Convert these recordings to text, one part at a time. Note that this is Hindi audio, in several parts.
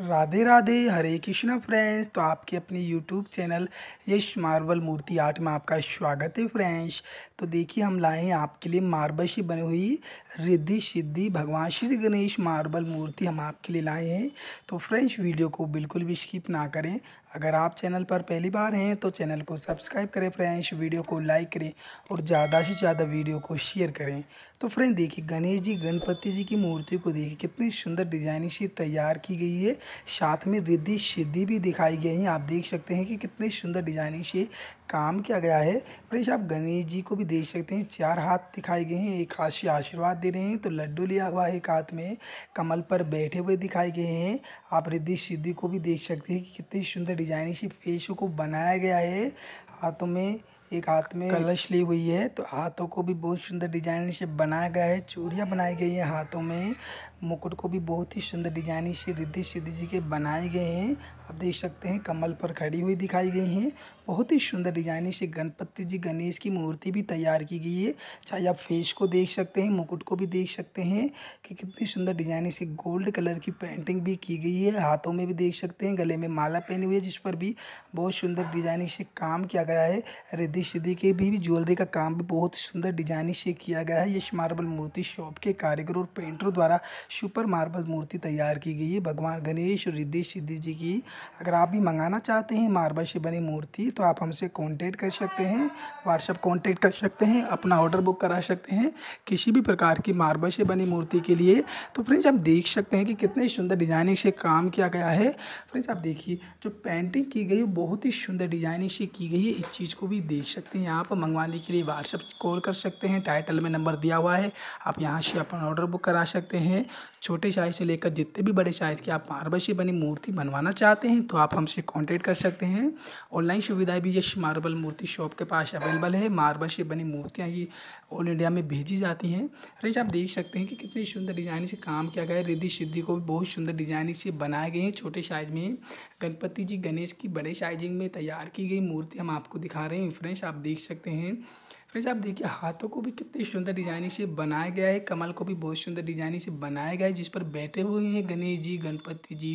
राधे राधे हरे कृष्णा फ्रेंड्स तो आपके अपने YouTube channel Yash marble Murti art में आपका स्वागत है फ्रेंड्स तो देखिए हम लाए हैं आपके लिए मार्बल से बनी हुई रिद्धि सिद्धि भगवान श्री गणेश मार्बल मूर्ति हम आपके लिए लाए हैं तो फ्रेंड्स वीडियो को बिल्कुल भी स्किप ना करें अगर आप चैनल पर पहली बार हैं तो चैनल को सब्सक्राइब करें फ्रेंड्स वीडियो को लाइक करें और ज़्यादा से ज़्यादा वीडियो को शेयर करें तो फ्रेंड देखिए गणेश जी गणपति जी की मूर्ति को देखिए कितनी सुंदर डिजाइनिंग से तैयार की गई है है साथ में रिद्धि सिद्धि भी दिखाई गई है आप देख सकते हैं कि कितने सुंदर डिजाइनिंग से काम किया गया है फ्रेंड्स आप गणेश जी को भी देख सकते हैं चार हाथ दिखाए गए हैं एक हाथ से आशीर्वाद दे रहे हैं तो लड्डू लिया हुआ है एक हाथ में कमल पर बैठे हुए दिखाए गए हैं आप रिद्धि सिद्धि को भी देख सकते हैं कि कितने सुंदर डिजाइनिंग से फेस को बनाया गया है हाथों में एक हाथ में कलश ली हुई है तो हाथों को भी बहुत सुंदर डिजाइन से बनाया गया है चूड़ियाँ बनाई गई है हाथों में मुकुट को भी बहुत ही सुंदर डिजाइनिंग से रिद्धि सिद्धि जी के बनाए गए हैं आप देख सकते हैं कमल पर खड़ी हुई दिखाई गई हैं बहुत ही सुंदर डिजाइनिंग से गणपति जी गणेश की मूर्ति भी तैयार की गई है चाहे आप फेस को देख सकते हैं मुकुट को भी देख सकते हैं कि कितनी सुंदर डिजाइनिंग से गोल्ड कलर की पेंटिंग भी की गई है हाथों में भी देख सकते हैं गले में माला पहनी हुई है जिस पर भी बहुत सुंदर डिजाइनिंग से काम किया गया है रिद्धि सिद्धि के भी, भी ज्वेलरी का काम भी बहुत सुंदर डिजाइनिंग से किया गया है यश मार्बल मूर्ति शॉप के कारीगर और पेंटरों द्वारा सुपर मार्बल मूर्ति तैयार की गई है भगवान गणेश और रिद्धि सिद्धि जी की अगर आप भी मंगाना चाहते हैं मार्बल से बनी मूर्ति तो आप हमसे कॉन्टेक्ट कर सकते हैं व्हाट्सअप कॉन्टेक्ट कर सकते हैं अपना ऑर्डर बुक करा सकते हैं किसी भी प्रकार की मार्बल से बनी मूर्ति के लिए तो फ्रेंड्स आप देख सकते हैं कि कितने सुंदर डिजाइनिंग से काम किया गया है फ्रेंड्स आप देखिए जो पेंटिंग की गई बहुत ही सुंदर डिजाइनिंग से की गई है इस चीज़ को भी देख सकते हैं यहाँ पर मंगवाने के लिए व्हाट्सअप कॉल कर सकते हैं टाइटल में नंबर दिया हुआ है आप यहाँ से अपना ऑर्डर बुक करा सकते हैं छोटे साइज़ से लेकर जितने भी बड़े साइज़ की आप मार्बल से बनी मूर्ति बनवाना चाहते हैं तो आप हमसे कॉन्टेक्ट कर सकते हैं ऑनलाइन सुविधाएं भी यश मार्बल मूर्ति शॉप के पास अवेलेबल है मार्बल से बनी मूर्तियाँ ये ऑल इंडिया में भेजी जाती हैं रेश आप देख सकते हैं कि कितनी सुंदर डिजाइनिंग से काम किया गया है रिद्धि सिद्धि को भी बहुत सुंदर डिजाइनिंग से बनाए गए हैं छोटे साइज में गणपति जी गणेश की बड़े साइजिंग में तैयार की गई मूर्ति हम आपको दिखा रहे हैं फ्रेंड्स आप देख सकते हैं फ्रेंड्स आप देखिए हाथों को भी कितनी सुंदर डिजाइनिंग से बनाया गया है कमल को भी बहुत सुंदर डिजाइनिंग से बनाया गया है जिस पर बैठे हुए हैं गणेश जी गणपति जी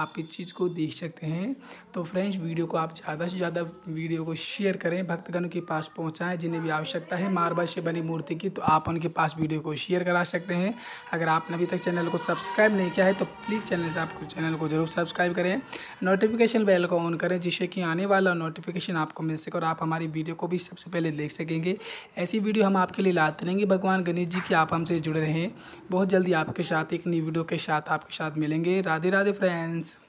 आप इस चीज़ को देख सकते हैं तो फ्रेंड्स वीडियो को आप ज़्यादा से ज़्यादा वीडियो को शेयर करें भक्तगणों के पास पहुँचाएँ जिन्हें भी आवश्यकता है मार्बल से बनी मूर्ति की तो आप उनके पास वीडियो को शेयर करा सकते हैं अगर आपने अभी तक चैनल को सब्सक्राइब नहीं किया है तो प्लीज़ चैनल से आपको चैनल को जरूर सब्सक्राइब करें नोटिफिकेशन बेल को ऑन करें जिससे कि आने वाला नोटिफिकेशन आपको मिल सके और आप हमारी वीडियो को भी सबसे पहले देख सकेंगे करेंगे ऐसी वीडियो हम आपके लिए लाते रहेंगे भगवान गणेश जी की आप हमसे जुड़े रहें बहुत जल्दी आपके साथ एक नई वीडियो के साथ आपके साथ मिलेंगे राधे राधे फ्रेंड्स